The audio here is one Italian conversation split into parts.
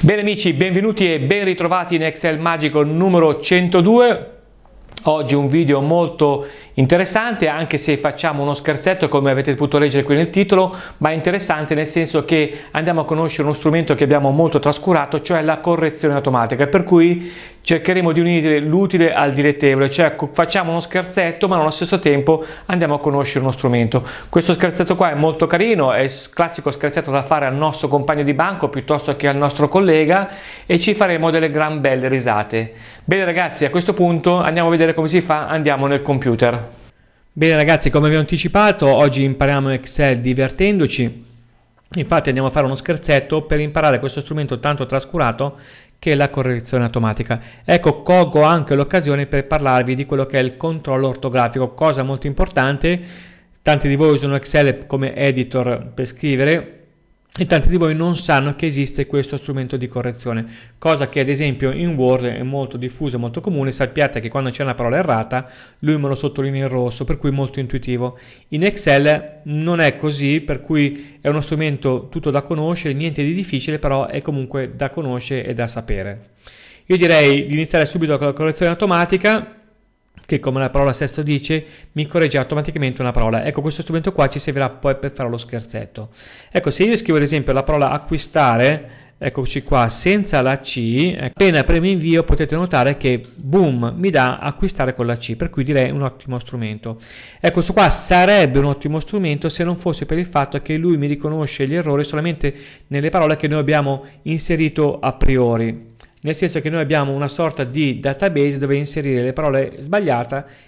Bene amici, benvenuti e ben ritrovati in Excel Magico numero 102. Oggi un video molto Interessante anche se facciamo uno scherzetto come avete potuto leggere qui nel titolo, ma interessante nel senso che andiamo a conoscere uno strumento che abbiamo molto trascurato, cioè la correzione automatica, per cui cercheremo di unire l'utile al dilettevole, cioè facciamo uno scherzetto ma allo stesso tempo andiamo a conoscere uno strumento. Questo scherzetto qua è molto carino, è il classico scherzetto da fare al nostro compagno di banco piuttosto che al nostro collega e ci faremo delle gran belle risate. Bene ragazzi, a questo punto andiamo a vedere come si fa, andiamo nel computer. Bene ragazzi, come vi ho anticipato, oggi impariamo Excel divertendoci. Infatti andiamo a fare uno scherzetto per imparare questo strumento tanto trascurato che è la correzione automatica. Ecco, colgo anche l'occasione per parlarvi di quello che è il controllo ortografico, cosa molto importante. Tanti di voi usano Excel come editor per scrivere, e tanti di voi non sanno che esiste questo strumento di correzione, cosa che ad esempio in Word è molto diffusa, molto comune, sappiate che quando c'è una parola errata lui me lo sottolinea in rosso, per cui è molto intuitivo. In Excel non è così, per cui è uno strumento tutto da conoscere, niente di difficile, però è comunque da conoscere e da sapere. Io direi di iniziare subito con la correzione automatica, che come la parola stessa dice mi corregge automaticamente una parola. Ecco questo strumento qua ci servirà poi per fare lo scherzetto. Ecco se io scrivo ad esempio la parola acquistare eccoci qua senza la C ecco, appena premo invio potete notare che boom mi dà acquistare con la C per cui direi un ottimo strumento ecco questo qua sarebbe un ottimo strumento se non fosse per il fatto che lui mi riconosce gli errori solamente nelle parole che noi abbiamo inserito a priori nel senso che noi abbiamo una sorta di database dove inserire le parole sbagliate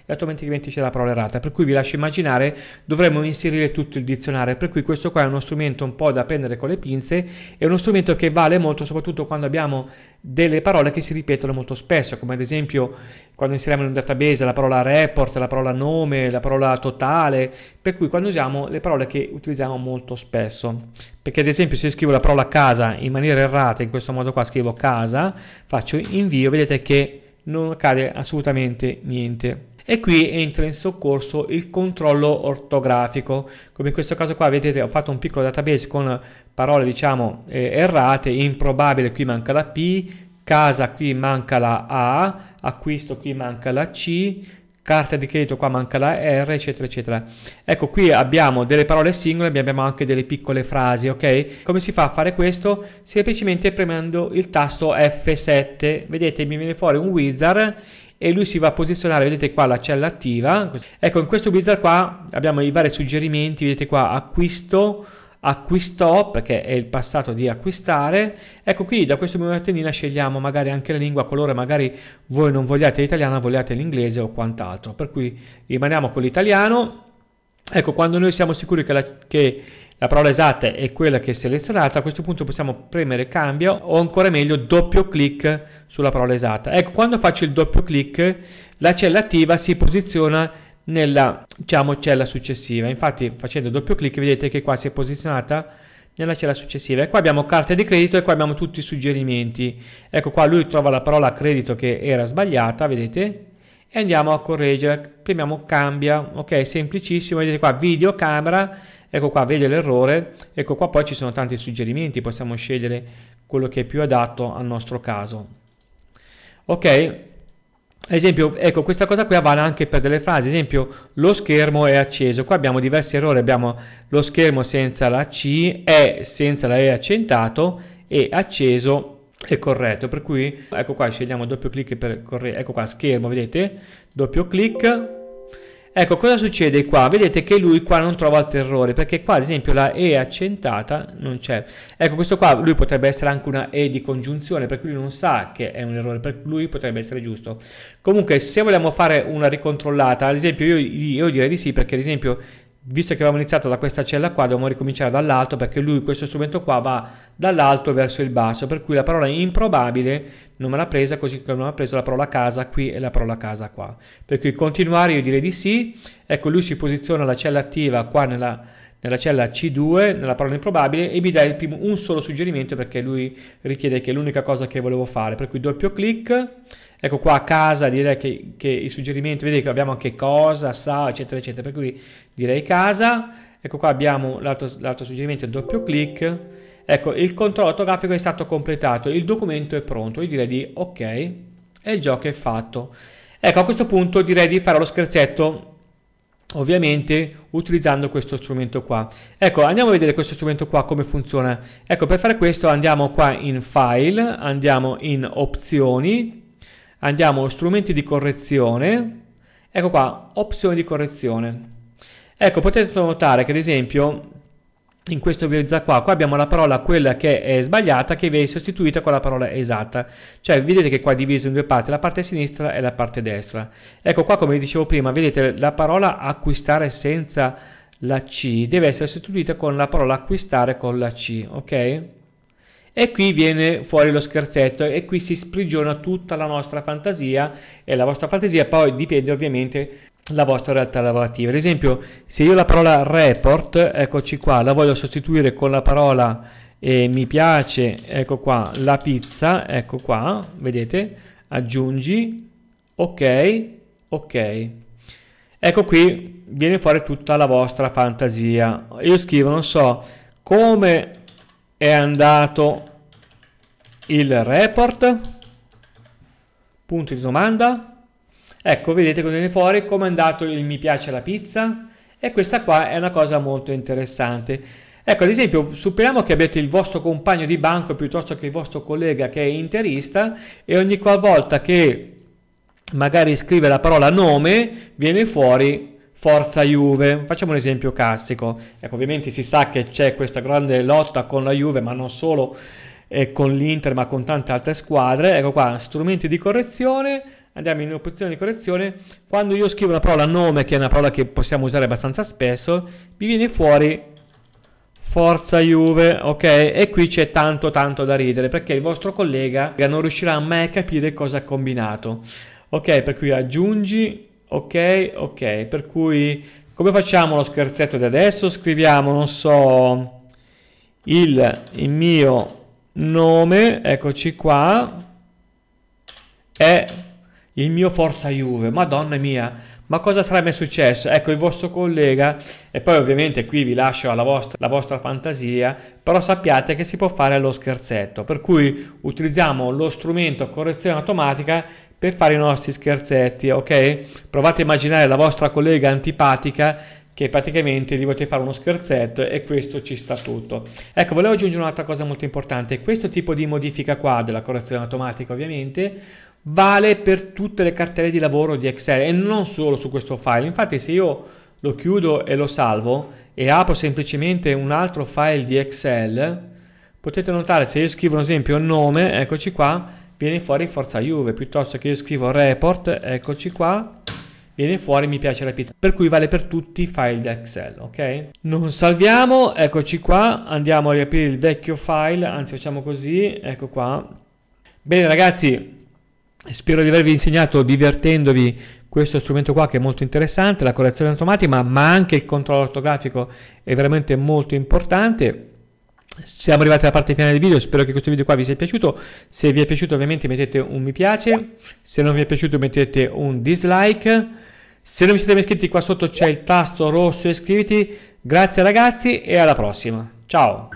e automaticamente c'è la parola errata, per cui vi lascio immaginare dovremmo inserire tutto il dizionario, per cui questo qua è uno strumento un po' da prendere con le pinze, è uno strumento che vale molto soprattutto quando abbiamo delle parole che si ripetono molto spesso, come ad esempio quando inseriamo in un database la parola report, la parola nome, la parola totale, per cui quando usiamo le parole che utilizziamo molto spesso. Perché ad esempio se io scrivo la parola casa in maniera errata, in questo modo qua scrivo casa, faccio invio, vedete che non accade assolutamente niente e qui entra in soccorso il controllo ortografico come in questo caso qua vedete ho fatto un piccolo database con parole diciamo eh, errate improbabile qui manca la P casa qui manca la A acquisto qui manca la C carta di credito qua manca la R eccetera eccetera ecco qui abbiamo delle parole singole abbiamo anche delle piccole frasi ok come si fa a fare questo semplicemente premendo il tasto F7 vedete mi viene fuori un wizard e lui si va a posizionare, vedete qua la cella attiva. Ecco, in questo wizard qua abbiamo i vari suggerimenti, vedete qua acquisto, acquistò, perché è il passato di acquistare. Ecco qui da questo menu tendina scegliamo magari anche la lingua, colore magari voi non vogliate l'italiano, vogliate l'inglese o quant'altro. Per cui rimaniamo con l'italiano. Ecco, quando noi siamo sicuri che, la, che la parola esatta è quella che è selezionata, a questo punto possiamo premere cambio o ancora meglio doppio clic sulla parola esatta. Ecco, quando faccio il doppio clic la cella attiva si posiziona nella diciamo, cella successiva, infatti facendo doppio clic vedete che qua si è posizionata nella cella successiva e qua abbiamo carta di credito e qua abbiamo tutti i suggerimenti ecco qua lui trova la parola credito che era sbagliata vedete e andiamo a correggere premiamo cambia ok semplicissimo vedete qua video Ecco qua, vede l'errore, ecco qua poi ci sono tanti suggerimenti, possiamo scegliere quello che è più adatto al nostro caso. Ok, ad esempio, ecco, questa cosa qui vale anche per delle frasi, ad esempio, lo schermo è acceso. Qua abbiamo diversi errori, abbiamo lo schermo senza la C, è senza la E accentato e acceso è corretto. Per cui, ecco qua, scegliamo doppio clic per correggere, ecco qua, schermo, vedete? Doppio clic, Ecco, cosa succede qua? Vedete che lui qua non trova il terrore, perché qua ad esempio la E accentata non c'è. Ecco, questo qua, lui potrebbe essere anche una E di congiunzione, per cui lui non sa che è un errore, per lui potrebbe essere giusto. Comunque, se vogliamo fare una ricontrollata, ad esempio io, io direi di sì, perché ad esempio visto che avevamo iniziato da questa cella qua dobbiamo ricominciare dall'alto perché lui questo strumento qua va dall'alto verso il basso per cui la parola improbabile non me l'ha presa così come non ha preso la parola casa qui e la parola casa qua per cui continuare io direi di sì ecco lui si posiziona la cella attiva qua nella, nella cella C2, nella parola improbabile, e mi dà primo, un solo suggerimento perché lui richiede che è l'unica cosa che volevo fare, per cui doppio clic, ecco qua a casa direi che, che il suggerimento, vedete che abbiamo anche cosa, sa, eccetera, eccetera, per cui direi casa, ecco qua abbiamo l'altro, l'altro suggerimento, doppio clic, ecco il controllo ortografico è stato completato, il documento è pronto, io direi di ok e il gioco è fatto. Ecco a questo punto direi di fare lo scherzetto ovviamente utilizzando questo strumento qua ecco andiamo a vedere questo strumento qua come funziona ecco per fare questo andiamo qua in file andiamo in opzioni andiamo strumenti di correzione ecco qua opzioni di correzione ecco potete notare che ad esempio in questo visualizza qua. Qua abbiamo la parola quella che è sbagliata che viene sostituita con la parola esatta. Cioè vedete che qua è diviso in due parti, la parte sinistra e la parte destra. Ecco qua come vi dicevo prima, vedete la parola acquistare senza la C deve essere sostituita con la parola acquistare con la C, ok? E qui viene fuori lo scherzetto e qui si sprigiona tutta la nostra fantasia e la vostra fantasia poi dipende ovviamente la vostra realtà lavorativa. Ad esempio, se io la parola report, eccoci qua, la voglio sostituire con la parola eh, mi piace, ecco qua, la pizza, ecco qua, vedete, aggiungi, ok, ok. Ecco qui viene fuori tutta la vostra fantasia. Io scrivo, non so, come è andato il report? Punto di domanda Ecco, vedete cosa viene fuori, come è andato il mi piace la pizza e questa qua è una cosa molto interessante. Ecco, ad esempio, supponiamo che abbiate il vostro compagno di banco piuttosto che il vostro collega che è interista e ogni qualvolta che magari scrive la parola nome viene fuori Forza Juve. Facciamo un esempio classico. Ecco, ovviamente si sa che c'è questa grande lotta con la Juve, ma non solo eh, con l'Inter, ma con tante altre squadre. Ecco qua, strumenti di correzione andiamo in opzione di correzione, quando io scrivo la parola nome, che è una parola che possiamo usare abbastanza spesso, mi viene fuori Forza Juve, ok? E qui c'è tanto tanto da ridere perché il vostro collega non riuscirà mai a capire cosa ha combinato. Ok, per cui aggiungi, ok, ok, per cui come facciamo lo scherzetto di adesso? Scriviamo, non so, il, il mio nome, eccoci qua, è il mio Forza Juve, madonna mia, ma cosa sarebbe successo? Ecco il vostro collega, e poi ovviamente qui vi lascio alla vostra, la vostra fantasia, però sappiate che si può fare lo scherzetto, per cui utilizziamo lo strumento correzione automatica per fare i nostri scherzetti, ok? Provate a immaginare la vostra collega antipatica che praticamente gli volete fare uno scherzetto e questo ci sta tutto. Ecco, volevo aggiungere un'altra cosa molto importante, questo tipo di modifica qua della correzione automatica ovviamente vale per tutte le cartelle di lavoro di Excel e non solo su questo file, infatti se io lo chiudo e lo salvo e apro semplicemente un altro file di Excel, potete notare se io scrivo ad esempio un nome, eccoci qua, viene fuori Forza Juve, piuttosto che io scrivo report, eccoci qua, viene fuori mi piace la pizza. Per cui vale per tutti i file da Excel, ok? Non salviamo, eccoci qua, andiamo a riaprire il vecchio file, anzi facciamo così, ecco qua. Bene ragazzi, Spero di avervi insegnato divertendovi questo strumento qua che è molto interessante, la correzione automatica, ma anche il controllo ortografico è veramente molto importante. Siamo arrivati alla parte finale del video, spero che questo video qua vi sia piaciuto. Se vi è piaciuto ovviamente mettete un mi piace, se non vi è piaciuto mettete un dislike. Se non vi siete mai iscritti qua sotto c'è il tasto rosso iscriviti. Grazie ragazzi e alla prossima. Ciao!